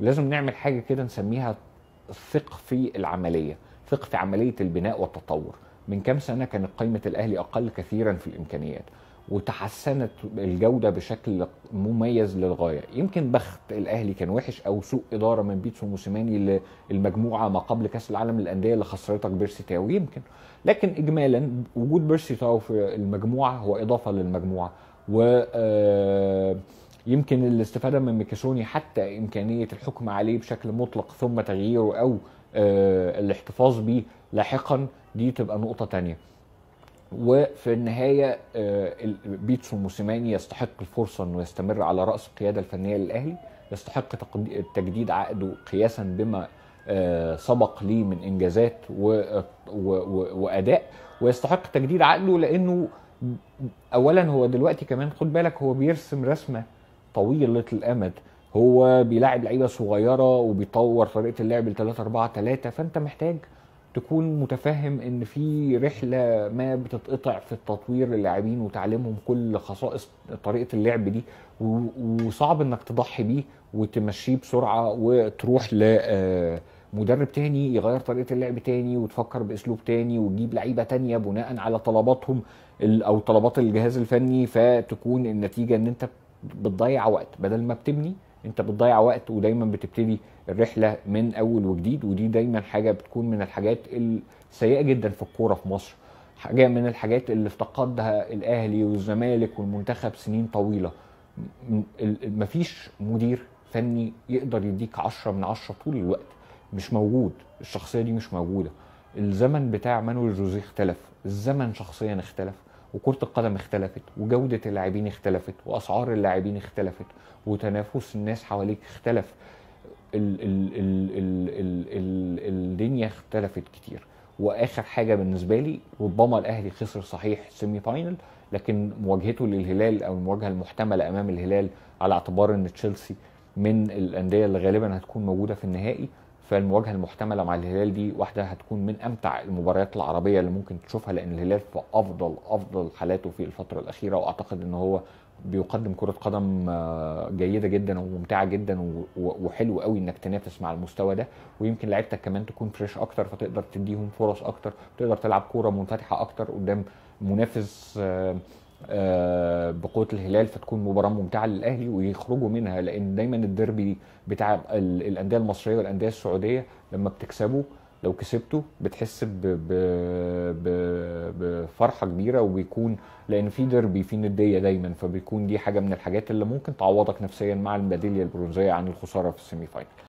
لازم نعمل حاجه كده نسميها الثق في العمليه ثق في عمليه البناء والتطور من كام سنه كانت قائمه الاهلي اقل كثيرا في الامكانيات وتحسنت الجوده بشكل مميز للغايه يمكن بخت الاهلي كان وحش او سوء اداره من بيتسو موسيماني للمجموعه ما قبل كاس العالم للانديه اللي خسرتك بيرسي تاو يمكن لكن اجمالا وجود بيرسي تاو في المجموعه هو اضافه للمجموعه و آه يمكن الاستفاده من ميكاسوني حتى امكانيه الحكم عليه بشكل مطلق ثم تغييره او آه، الاحتفاظ به لاحقا دي تبقى نقطه تانية وفي النهايه آه، بيتسو موسيماني يستحق الفرصه انه يستمر على راس القياده الفنيه للاهلي يستحق تجديد عقده قياسا بما آه، سبق ليه من انجازات واداء ويستحق تجديد عقده لانه اولا هو دلوقتي كمان خد بالك هو بيرسم رسمه طويله الامد هو بيلاعب لعيبه صغيره وبيطور طريقه اللعب ل 3 4 3 فانت محتاج تكون متفهم ان في رحله ما بتتقطع في التطوير للاعبين وتعليمهم كل خصائص طريقه اللعب دي وصعب انك تضحي بيه وتمشيه بسرعه وتروح لمدرب آه، تاني يغير طريقه اللعب تاني وتفكر باسلوب تاني وتجيب لعيبه تانيه بناء على طلباتهم او طلبات الجهاز الفني فتكون النتيجه ان انت بتضيع وقت بدل ما بتبني انت بتضيع وقت ودايما بتبتدي الرحله من اول وجديد ودي دايما حاجه بتكون من الحاجات السيئه جدا في الكوره في مصر حاجه من الحاجات اللي افتقدها الاهلي والزمالك والمنتخب سنين طويله مفيش مدير فني يقدر يديك 10 من 10 طول الوقت مش موجود الشخصيه دي مش موجوده الزمن بتاع مانويل جوزيه اختلف الزمن شخصيا اختلف وكرة القدم اختلفت وجودة اللاعبين اختلفت وأسعار اللاعبين اختلفت وتنافس الناس حواليك اختلف ال ال ال ال ال ال الدنيا اختلفت كتير واخر حاجه بالنسبه لي ربما الاهلي خسر صحيح سيمي فاينل لكن مواجهته للهلال او المواجهه المحتمله امام الهلال على اعتبار ان تشيلسي من الانديه اللي غالبا هتكون موجوده في النهائي فالمواجهه المحتمله مع الهلال دي واحده هتكون من امتع المباريات العربيه اللي ممكن تشوفها لان الهلال في افضل افضل حالاته في الفتره الاخيره واعتقد ان هو بيقدم كره قدم آه، جيده جدا وممتعه جدا وحلو قوي انك تنافس مع المستوى ده ويمكن لعيبتك كمان تكون فريش اكتر فتقدر تديهم فرص اكتر تقدر تلعب كوره منفتحه اكتر قدام منافس آه، آه، بقوه الهلال فتكون مباراه ممتعه للاهلي ويخرجوا منها لان دايما الديربي بتاع الانديه المصريه والانديه السعوديه لما بتكسبه لو كسبته بتحس بفرحه كبيره وبيكون لان في ديربي في نديه دايما فبيكون دي حاجه من الحاجات اللي ممكن تعوضك نفسيا مع الميداليه البرونزيه عن الخساره في السيمي فاينل